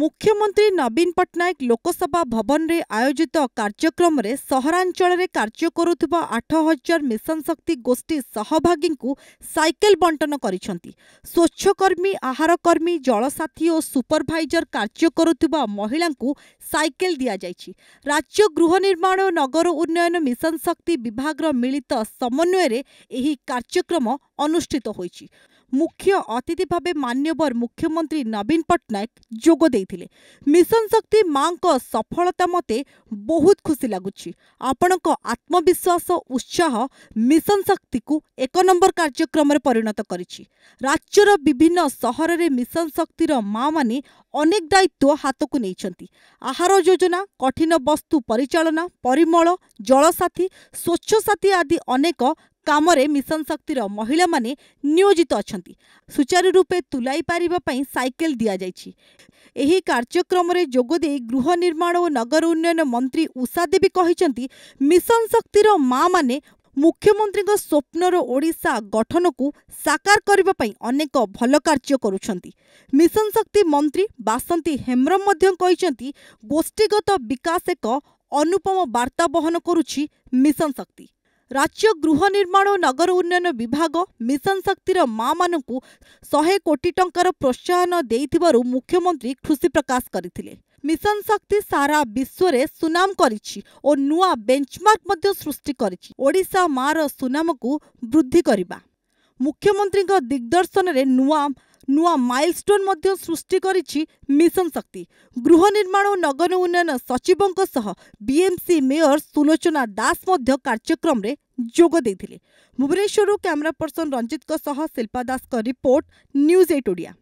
ମୁଖ୍ୟମନ୍ତ୍ରୀ ନବୀନ ପଟ୍ଟନାୟକ ଲୋକସଭା ଭବନରେ ଆୟୋଜିତ କାର୍ଯ୍ୟକ୍ରମରେ ସହରାଞ୍ଚଳରେ କାର୍ଯ୍ୟ କରୁଥିବା ଆଠ ହଜାର ମିଶନ ଶକ୍ତି ଗୋଷ୍ଠୀ ସହଭାଗୀଙ୍କୁ ସାଇକେଲ ବଣ୍ଟନ କରିଛନ୍ତି ସ୍ୱଚ୍ଛକର୍ମୀ ଆହାରକର୍ମୀ ଜଳସାଥୀ ଓ ସୁପରଭାଇଜର କାର୍ଯ୍ୟ କରୁଥିବା ମହିଳାଙ୍କୁ ସାଇକେଲ ଦିଆଯାଇଛି ରାଜ୍ୟ ଗୃହ ନିର୍ମାଣ ଓ ନଗର ଉନ୍ନୟନ ମିଶନ ଶକ୍ତି ବିଭାଗର ମିଳିତ ସମନ୍ୱୟରେ ଏହି କାର୍ଯ୍ୟକ୍ରମ ଅନୁଷ୍ଠିତ ହୋଇଛି ମୁଖ୍ୟ ଅତିଥି ଭାବେ ମାନ୍ୟବର ମୁଖ୍ୟମନ୍ତ୍ରୀ ନବୀନ ପଟ୍ଟନାୟକ ଯୋଗ ଦେଇଥିଲେ ମିଶନ ଶକ୍ତି ମାଙ୍କ ସଫଳତା ମୋତେ ବହୁତ ଖୁସି ଲାଗୁଛି ଆପଣଙ୍କ ଆତ୍ମବିଶ୍ୱାସ ଉତ୍ସାହ ମିଶନ ଶକ୍ତିକୁ ଏକ ନମ୍ବର କାର୍ଯ୍ୟକ୍ରମରେ ପରିଣତ କରିଛି ରାଜ୍ୟର ବିଭିନ୍ନ ସହରରେ ମିଶନ ଶକ୍ତିର ମାଆମାନେ ଅନେକ ଦାୟିତ୍ୱ ହାତକୁ ନେଇଛନ୍ତି ଆହାର ଯୋଜନା କଠିନ ବସ୍ତୁ ପରିଚାଳନା ପରିମଳ ଜଳସାଥୀ ସ୍ୱଚ୍ଛସାଥୀ ଆଦି ଅନେକ କାମରେ ମିଶନ ଶକ୍ତିର ମହିଳାମାନେ ନିୟୋଜିତ ଅଛନ୍ତି ସୁଚାରୁ ରୂପେ ତୁଲାଇ ପାରିବା ପାଇଁ ସାଇକେଲ ଦିଆଯାଇଛି ଏହି କାର୍ଯ୍ୟକ୍ରମରେ ଯୋଗଦେଇ ଗୃହ ନିର୍ମାଣ ଓ ନଗର ଉନ୍ନୟନ ମନ୍ତ୍ରୀ ଉଷା ଦେବୀ କହିଛନ୍ତି ମିଶନ ଶକ୍ତିର ମାଆମାନେ ମୁଖ୍ୟମନ୍ତ୍ରୀଙ୍କ ସ୍ୱପ୍ନର ଓଡ଼ିଶା ଗଠନକୁ ସାକାର କରିବା ପାଇଁ ଅନେକ ଭଲ କାର୍ଯ୍ୟ କରୁଛନ୍ତି ମିଶନ ଶକ୍ତି ମନ୍ତ୍ରୀ ବାସନ୍ତୀ ହେମ୍ରମ ମଧ୍ୟ କହିଛନ୍ତି ଗୋଷ୍ଠୀଗତ ବିକାଶ ଏକ ଅନୁପମ ବାର୍ତ୍ତା ବହନ କରୁଛି ମିଶନ ଶକ୍ତି ରାଜ୍ୟ ଗୃହ ନିର୍ମାଣ ଓ ନଗର ଉନ୍ନୟନ ବିଭାଗ ମିଶନ ଶକ୍ତିର ମା'ମାନଙ୍କୁ ଶହେ କୋଟି ଟଙ୍କାର ପ୍ରୋତ୍ସାହନ ଦେଇଥିବାରୁ ମୁଖ୍ୟମନ୍ତ୍ରୀ ଖୁସି ପ୍ରକାଶ କରିଥିଲେ মিশন শক্তি সারা বিশ্বরে সুনাম করেছি ও নূয়া বেঞ্চমার্ক মধ্য সৃষ্টি করেছি ওড়িশা মার সুনামকু বৃদ্ধি করা মুখ্যমন্ত্রী দিগদর্শনের নূয়া ନୂଆ ମାଇଲଷ୍ଟୋନ୍ ମଧ୍ୟ ସୃଷ୍ଟି କରିଛି ମିଶନ ଶକ୍ତି ଗୃହ ନିର୍ମାଣ ଓ ନଗର ଉନ୍ନୟନ ସଚିବଙ୍କ ସହ ବିଏମ୍ସି ମେୟର ସୁଲୋଚନା ଦାସ ମଧ୍ୟ କାର୍ଯ୍ୟକ୍ରମରେ ଯୋଗ ଦେଇଥିଲେ ଭୁବନେଶ୍ୱରରୁ କ୍ୟାମେରା ପର୍ସନ ରଞ୍ଜିତଙ୍କ ସହ ଶିଳ୍ପା ଦାସଙ୍କ ରିପୋର୍ଟ ନ୍ୟୁଜ୍ ଏଇଟ୍ ଓଡ଼ିଆ